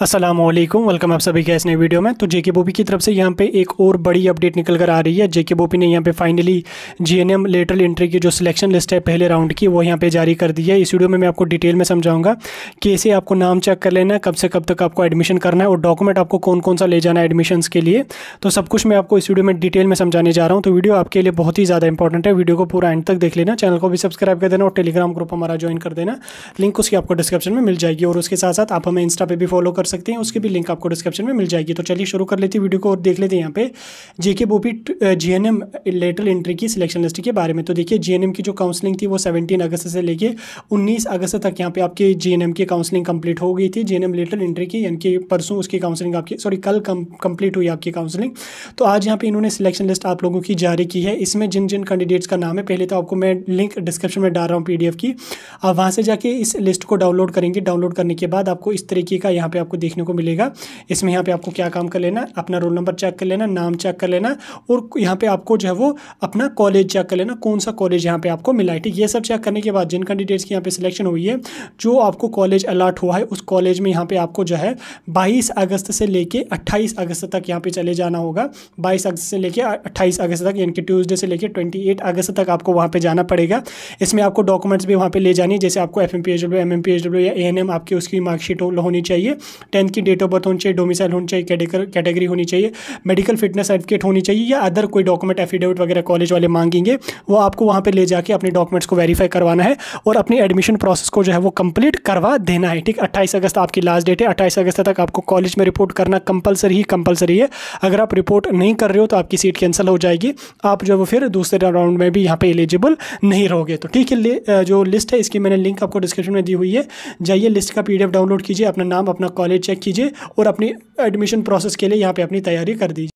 Aslam welcome आप सभी के इस नए वीडियो में तो जेके बोपी की तरफ से यहाँ पे एक और बड़ी अपडेट निकल कर आ रही है जेके बोपी ने यहाँ पे फाइनली जीएनएम लेटरल एंट्री की जो सिलेक्शन लिस्ट है पहले राउंड की वो यहाँ पे जारी कर दी है इस वीडियो में मैं आपको डिटेल में समझाऊंगा कैसे आपको नाम चेक कर लेना है कब से कब तक आपको एडमिशन करना है और डॉक्यूमेंट आपको कौन कौन सा ले जाना है एडमिशन के लिए तो सब कुछ मैं आपको इस वीडियो में डिटेल में समझाने जा रहा हूँ तो वीडियो आपके लिए बहुत ही ज़्यादा इंपॉर्टेंट है वीडियो को पूरा एंड तक देख लेना चैनल को भी सब्सक्राइब कर देना और टेलीग्राम ग्रुप हमारा ज्वाइन कर देना लिंक उसकी आपको डिस्क्रिप्शन में मिल जाएगी और उसके साथ साथ आप हमें इंस्टा पर भी फॉलो कर सकते हैं उसके भी लिंक आपको डिस्क्रिप्शन में मिल जाएगी तो चलिए शुरू कर लेते हैं वीडियो को और देख लेते हैं यहाँ पे JK BOPEE GNM lateral entry की सिलेक्शन लिस्ट के बारे में तो देखिए जी की जो काउंसलिंग थी वो सेवनटीन अगस्त से लेके उन्नीस अगस्त तक यहाँ पे आपके जीएनएम की काउंसलिंग कंप्लीट हो गई थी जीएनएम लेटरल एंट्री की यानी कि परसों उसकी काउंसलिंग आपकी सॉरी कल कंप्लीट हुई आपकी काउंसलिंग तो आज यहाँ पे इन्होंने सिलेक्शन लिस्ट आप लोगों की जारी की है इसमें जिन जिन कैंडिडेट्स का नाम है पहले तो आपको मैं लिंक डिस्क्रिप्शन में डाल रहा हूँ पी की आप वहाँ से जाके इस लिस्ट को डाउनलोड करेंगे डाउनलोड करने के बाद आपको इस तरीके का यहाँ पे आपको देखने को मिलेगा इसमें यहाँ पे आपको क्या काम कर लेना अपना रोल नंबर चेक कर लेना नाम चेक कर लेना और यहाँ पे आपको जो है वो अपना कॉलेज चेक कर लेना कौन सा कॉलेज यहाँ पे आपको मिला है ठीक ये सब चेक करने के बाद जिन कैंडिडेट्स की यहाँ पे सिलेक्शन हुई है जो आपको कॉलेज अलाट हुआ है उस कॉलेज में यहाँ पे आपको जो है बाईस अगस्त से लेके अट्ठाईस अगस्त तक यहाँ पे चले जाना होगा बाईस अगस्त से लेके अट्ठाईस अगस्त तक यानी कि ट्यूजडे से लेकर ट्वेंटी अगस्त तक आपको वहाँ पर जाना पड़ेगा इसमें आपको डॉक्यूमेंट्स भी वहाँ पर ले जानी जैसे आपको F M P H W M M P H W या ए एन एम आपकी उसकी मार्कशीट होनी चाहिए टेंथ की डेट ऑफ बर्थ होनी चाहिए डोमिसाइल होनी चाहिए कैटेगरी होनी चाहिए मेडिकल फिटनेस सर्टिफिकेट होनी चाहिए या अदर कोई डॉक्यूमेंट एफिडेविट वगैरह कॉलेज वाले मांगेंगे वो आपको वहाँ पर ले जाकर अपने डॉक्यूमेंट्स को वेरीफाई करवाना है और अपनी एडमिशन प्रोसेस को जो है वो कंप्लीट करवा देना है ठीक अट्ठाईस अगस्त आपकी लास्ट डेट है अट्ठाईस अगस्त तक आपको कॉलेज में रिपोर्ट करना कंपलसरी ही कंपलसरी है अगर आप रिपोर्ट नहीं कर रहे हो तो आपकी सीट कैंसिल हो जाएगी आप जो फिर दूसरे राउंड में भी यहाँ पे एलिजिबल नहीं रहोगे तो ठीक है जो लिस्ट है इसकी मैंने लिंक आपको डिस्क्रिप्शन में दी हुई है जाइए लिस्ट का पीडीएफ डाउनलोड कीजिए अपना नाम अपना कॉलेज चेक कीजिए और अपनी एडमिशन प्रोसेस के लिए यहाँ पर अपनी तैयारी कर दीजिए